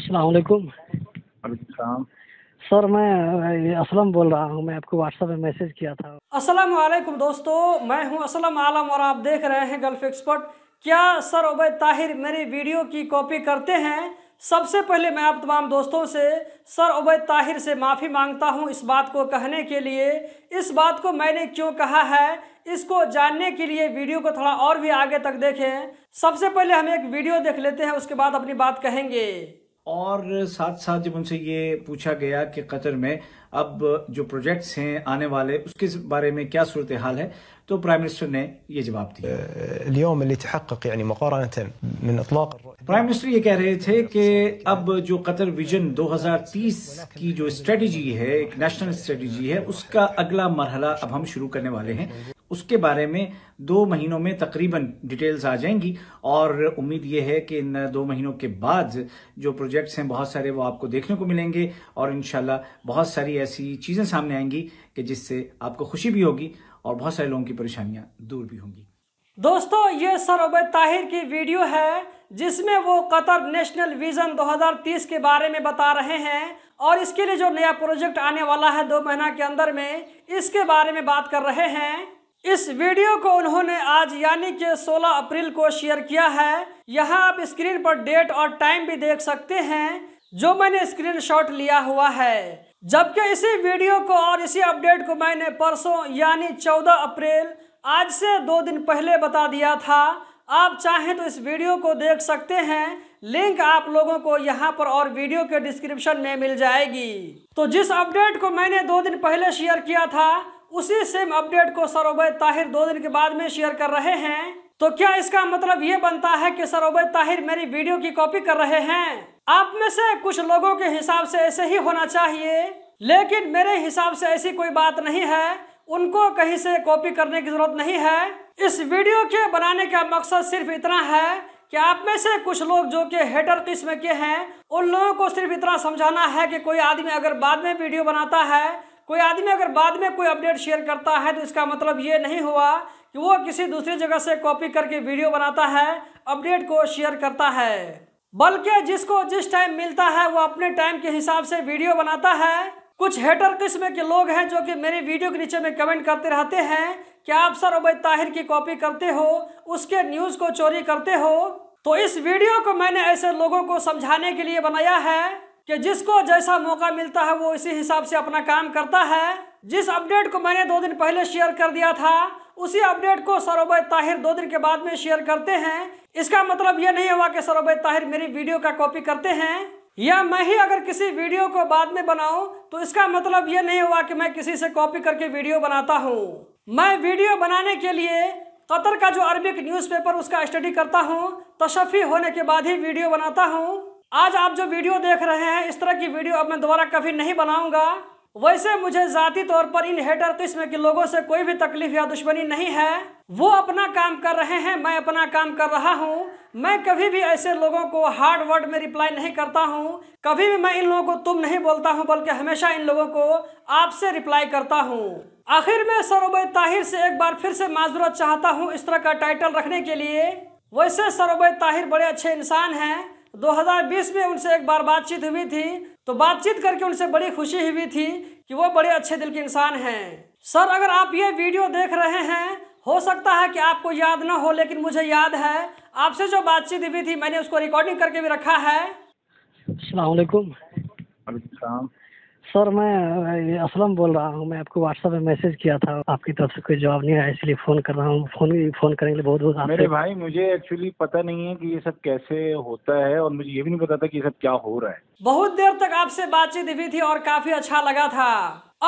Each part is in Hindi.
सलामकुम सर मैं असलम बोल रहा हूँ मैं आपको व्हाट्सएप में मैसेज किया था असलम वालेकुम दोस्तों मैं हूँ असलम आलम और आप देख रहे हैं गल्फ एक्सपर्ट क्या सर उबै ताहिर मेरी वीडियो की कॉपी करते हैं सबसे पहले मैं आप तमाम दोस्तों से सर उबै ताहिर से माफ़ी मांगता हूँ इस बात को कहने के लिए इस बात को मैंने क्यों कहा है इसको जानने के लिए वीडियो को थोड़ा और भी आगे तक देखें सबसे पहले हम एक वीडियो देख लेते हैं उसके बाद अपनी बात कहेंगे और साथ साथ जब उनसे ये पूछा गया कि कतर में अब जो प्रोजेक्ट्स हैं आने वाले उसके बारे में क्या सूरत हाल है तो प्राइम मिनिस्टर ने ये जवाब दिया प्राइम मिनिस्टर ये कह रहे थे कि अब जो कतर विजन 2030 की जो स्ट्रेटजी है एक नेशनल स्ट्रेटजी है उसका अगला मरहला अब हम शुरू करने वाले हैं उसके बारे में दो महीनों में तकरीबन डिटेल्स आ जाएंगी और उम्मीद ये है कि इन दो महीनों के बाद जो प्रोजेक्ट्स हैं बहुत सारे वो आपको देखने को मिलेंगे और इन बहुत सारी ऐसी चीज़ें सामने आएंगी कि जिससे आपको खुशी भी होगी और बहुत सारे लोगों की परेशानियाँ दूर भी होंगी दोस्तों ये सर उबैद ताहिर की वीडियो है जिसमें वो कतर नेशनल विज़न 2030 के बारे में बता रहे हैं और इसके लिए जो नया प्रोजेक्ट आने वाला है दो महीना के अंदर में इसके बारे में बात कर रहे हैं इस वीडियो को उन्होंने आज यानी कि 16 अप्रैल को शेयर किया है यहाँ आप स्क्रीन पर डेट और टाइम भी देख सकते हैं जो मैंने स्क्रीनशॉट लिया हुआ है जबकि इसी वीडियो को और इसी अपडेट को मैंने परसों यानी 14 अप्रैल आज से दो दिन पहले बता दिया था आप चाहें तो इस वीडियो को देख सकते हैं लिंक आप लोगों को यहाँ पर और वीडियो के डिस्क्रिप्शन में मिल जाएगी तो जिस अपडेट को मैंने दो दिन पहले शेयर किया था उसी सेम अपडेट को सरोबे ताहिर दो दिन के बाद में शेयर कर रहे हैं तो क्या इसका मतलब ये बनता है कि सरोबे ताहिर मेरी वीडियो की कॉपी कर रहे हैं आप में से कुछ लोगों के हिसाब से ऐसे ही होना चाहिए लेकिन मेरे हिसाब से ऐसी कोई बात नहीं है उनको कहीं से कॉपी करने की जरूरत नहीं है इस वीडियो के बनाने का मकसद सिर्फ इतना है कि आप में से कुछ लोग जो कि हेटर किस्म के हैं उन लोगों को सिर्फ इतना समझाना है कि कोई आदमी अगर बाद में वीडियो बनाता है कोई आदमी अगर बाद में कोई अपडेट शेयर करता है तो इसका मतलब ये नहीं हुआ कि वो किसी दूसरी जगह से कॉपी करके वीडियो बनाता है अपडेट को शेयर करता है बल्कि जिसको जिस टाइम मिलता है वो अपने टाइम के हिसाब से वीडियो बनाता है कुछ हेटर किस्म के लोग हैं जो कि मेरे वीडियो के नीचे में कमेंट करते रहते हैं कि आप सर उबैद ताहिर की कॉपी करते हो उसके न्यूज़ को चोरी करते हो तो इस वीडियो को मैंने ऐसे लोगों को समझाने के लिए बनाया है कि जिसको जैसा मौका मिलता है वो इसी हिसाब से अपना काम करता है जिस अपडेट को मैंने दो दिन पहले शेयर कर दिया था उसी अपडेट को सरोबे ताहिर दो दिन के बाद में शेयर करते हैं इसका मतलब ये नहीं हुआ कि सरोबे ताहिर मेरी वीडियो का कॉपी करते हैं या मैं ही अगर किसी वीडियो को बाद में बनाऊं तो इसका मतलब ये नहीं हुआ कि मैं किसी से कॉपी करके वीडियो बनाता हूँ मैं वीडियो बनाने के लिए कतर का जो अरबिक न्यूज़पेपर उसका स्टडी करता हूँ तशफ़ी होने के बाद ही वीडियो बनाता हूँ आज आप जो वीडियो देख रहे हैं इस तरह की वीडियो अब मैं दोबारा कभी नहीं बनाऊंगा वैसे मुझे जाती तौर पर इन हेटर किस्म के लोगों से कोई भी तकलीफ या दुश्मनी नहीं है वो अपना काम कर रहे हैं मैं अपना काम कर रहा हूँ मैं कभी भी ऐसे लोगों को हार्ड वर्ड में रिप्लाई नहीं करता हूँ कभी भी मैं इन लोगों को तुम नहीं बोलता हूँ बल्कि हमेशा इन लोगों को आपसे रिप्लाई करता हूँ आखिर में सरोब ताहिर से एक बार फिर से माजरत चाहता हूँ इस तरह का टाइटल रखने के लिए वैसे सरोब ताहिर बड़े अच्छे इंसान हैं 2020 में उनसे एक बार बातचीत हुई थी तो बातचीत करके उनसे बड़ी खुशी हुई थी कि वो बड़े अच्छे दिल के इंसान हैं सर अगर आप ये वीडियो देख रहे हैं हो सकता है कि आपको याद ना हो लेकिन मुझे याद है आपसे जो बातचीत हुई थी मैंने उसको रिकॉर्डिंग करके भी रखा है अलैक्म सर मैं असलम बोल रहा हूँ मैं आपको व्हाट्सएप में मैसेज किया था आपकी तरफ से कोई जवाब नहीं आया इसलिए फ़ोन कर रहा हूँ फ़ोन फ़ोन करने के लिए बहुत बहुत मेरे भाई मुझे एक्चुअली पता नहीं है कि ये सब कैसे होता है और मुझे ये भी नहीं पता था कि ये सब क्या हो रहा है बहुत देर तक आपसे बातचीत हुई थी और काफ़ी अच्छा लगा था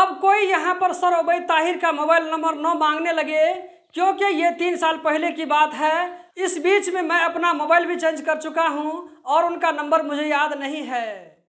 अब कोई यहाँ पर सर उबैद ताहिर का मोबाइल नंबर न मांगने लगे क्योंकि ये तीन साल पहले की बात है इस बीच में मैं अपना मोबाइल भी चेंज कर चुका हूँ और उनका नंबर मुझे याद नहीं है